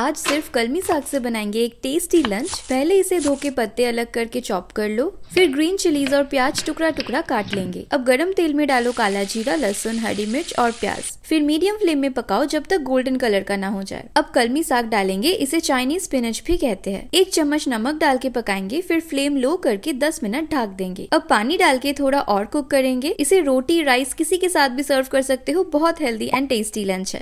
आज सिर्फ कलमी साग से बनाएंगे एक टेस्टी लंच पहले इसे धो के पत्ते अलग करके चॉप कर लो फिर ग्रीन चिलीज और प्याज टुकड़ा टुकड़ा काट लेंगे अब गरम तेल में डालो काला जीरा लहसुन हरी मिर्च और प्याज फिर मीडियम फ्लेम में पकाओ जब तक गोल्डन कलर का ना हो जाए अब कलमी साग डालेंगे इसे चाइनीज स्पिनच भी कहते हैं एक चम्मच नमक डाल के पकाएंगे फिर फ्लेम लो करके दस मिनट ढाक देंगे अब पानी डाल के थोड़ा और कुक करेंगे इसे रोटी राइस किसी के साथ भी सर्व कर सकते हो बहुत हेल्दी एंड टेस्टी लंच है